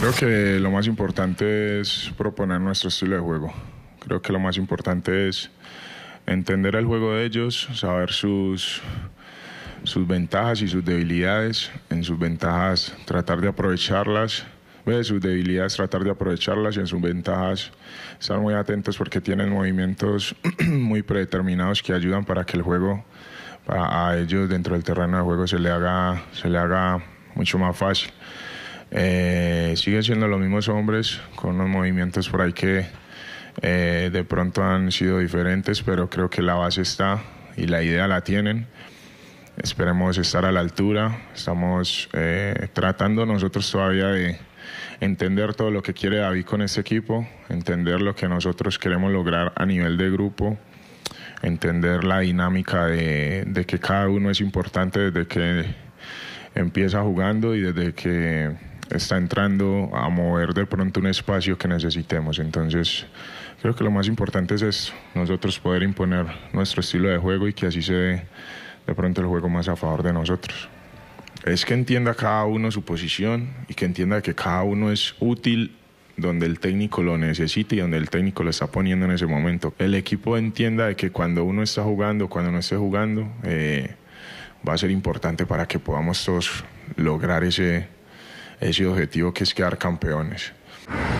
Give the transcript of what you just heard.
Creo que lo más importante es proponer nuestro estilo de juego. Creo que lo más importante es entender el juego de ellos, saber sus, sus ventajas y sus debilidades. En sus ventajas tratar de aprovecharlas, en sus debilidades tratar de aprovecharlas y en sus ventajas estar muy atentos porque tienen movimientos muy predeterminados que ayudan para que el juego a ellos dentro del terreno de juego se le haga, se le haga mucho más fácil eh, siendo los mismos hombres con los movimientos por ahí que eh, de pronto han sido diferentes, pero creo que la base está y la idea la tienen. Esperemos estar a la altura. Estamos eh, tratando nosotros todavía de entender todo lo que quiere David con este equipo, entender lo que nosotros queremos lograr a nivel de grupo, entender la dinámica de que cada uno es importante desde que empieza jugando y desde que está entrando a mover de pronto un espacio que necesitemos. Entonces, creo que lo más importante es eso, nosotros poder imponer nuestro estilo de juego y que así se dé de pronto el juego más a favor de nosotros. Es que entienda cada uno su posición y que entienda que cada uno es útil donde el técnico lo necesite y donde el técnico lo está poniendo en ese momento. El equipo entienda de que cuando uno está jugando, cuando no esté jugando, eh, va a ser importante para que podamos todos lograr ese, ese objetivo que es quedar campeones.